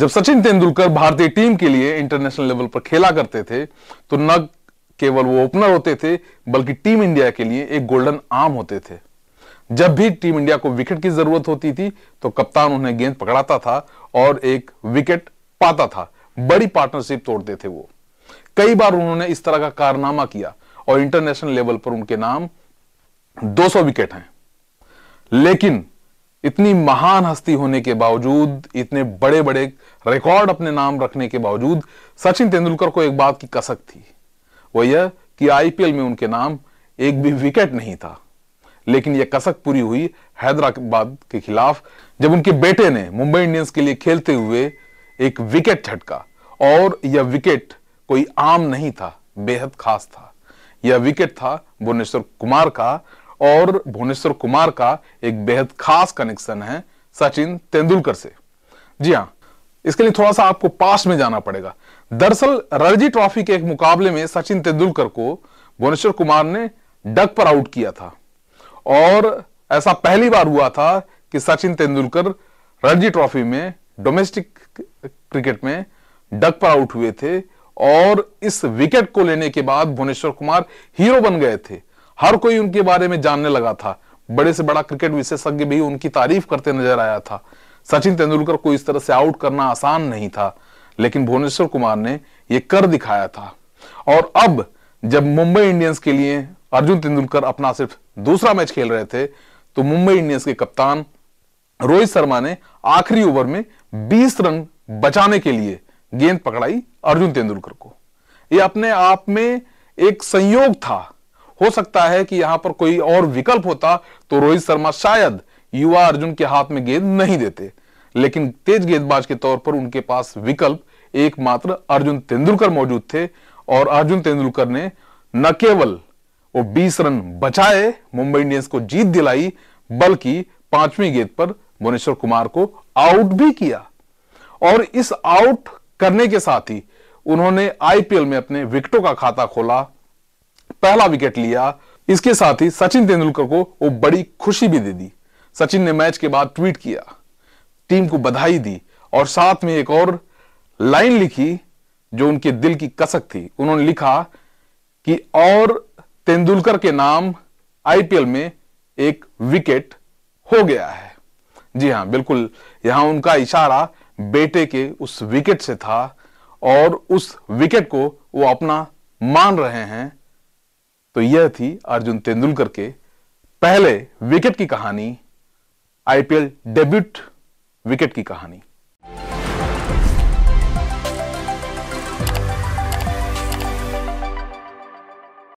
जब सचिन तेंदुलकर भारतीय टीम के लिए इंटरनेशनल लेवल पर खेला करते थे तो न केवल वो ओपनर होते थे बल्कि टीम इंडिया के लिए एक गोल्डन आर्म होते थे जब भी टीम इंडिया को विकेट की जरूरत होती थी तो कप्तान उन्हें गेंद पकड़ाता था और एक विकेट पाता था बड़ी पार्टनरशिप तोड़ते थे वो कई बार उन्होंने इस तरह का कारनामा किया और इंटरनेशनल लेवल पर उनके नाम 200 विकेट हैं लेकिन इतनी महान हस्ती होने के बावजूद इतने बड़े बड़े रिकॉर्ड अपने नाम रखने के बावजूद सचिन तेंदुलकर को एक बात की कसक थी वो यह कि आईपीएल में उनके नाम एक भी विकेट नहीं था लेकिन यह कसक पूरी हुई हैदराबाद के खिलाफ जब उनके बेटे ने मुंबई इंडियंस के लिए खेलते हुए एक विकेट छटका और यह विकेट कोई आम नहीं था बेहद खास था यह विकेट था भुवनेश्वर कुमार का और भुवनेश्वर कुमार का एक बेहद खास कनेक्शन है सचिन तेंदुलकर से जी हाँ इसके लिए थोड़ा सा आपको पास में जाना पड़ेगा दरअसल रणजी ट्रॉफी के एक मुकाबले में सचिन तेंदुलकर को भुवनेश्वर कुमार ने डक पर आउट किया था और ऐसा पहली बार हुआ था कि सचिन तेंदुलकर रणजी ट्रॉफी में डोमेस्टिक क्रिकेट में डक पर आउट हुए थे और इस विकेट को लेने के बाद भुवनेश्वर कुमार हीरो बन गए थे हर कोई उनके बारे में जानने लगा था बड़े से बड़ा क्रिकेट विशेषज्ञ भी उनकी तारीफ करते नजर आया था सचिन तेंदुलकर को इस तरह से आउट करना आसान नहीं था लेकिन भुवनेश्वर कुमार ने यह कर दिखाया था और अब जब मुंबई इंडियंस के लिए अर्जुन तेंदुलकर अपना सिर्फ दूसरा मैच खेल रहे थे तो मुंबई इंडियंस के कप्तान रोहित शर्मा ने आखिरी ओवर में 20 रन बचाने के लिए गेंद पकड़ाई अर्जुन तेंदुलकर को यह अपने आप में एक संयोग था हो सकता है कि यहां पर कोई और विकल्प होता तो रोहित शर्मा शायद युवा अर्जुन के हाथ में गेंद नहीं देते लेकिन तेज गेंदबाज के तौर पर उनके पास विकल्प एकमात्र अर्जुन तेंदुलकर मौजूद थे और अर्जुन तेंदुलकर ने न केवल वो 20 रन बचाए मुंबई इंडियंस को जीत दिलाई बल्कि पांचवी गेंद पर भुवनेश्वर कुमार को आउट भी किया और इस आउट करने के साथ ही उन्होंने आईपीएल में अपने विकेटों का खाता खोला पहला विकेट लिया इसके साथ ही सचिन तेंदुलकर को वो बड़ी खुशी भी दे दी सचिन ने मैच के बाद ट्वीट किया टीम को बधाई दी और साथ में एक और लाइन लिखी जो उनके दिल की कसक थी उन्होंने लिखा कि और तेंदुलकर के नाम आईपीएल में एक विकेट हो गया है जी हाँ बिल्कुल यहां उनका इशारा बेटे के उस विकेट से था और उस विकेट को वो अपना मान रहे हैं तो यह थी अर्जुन तेंदुलकर के पहले विकेट की कहानी आईपीएल डेब्यूट विकेट की कहानी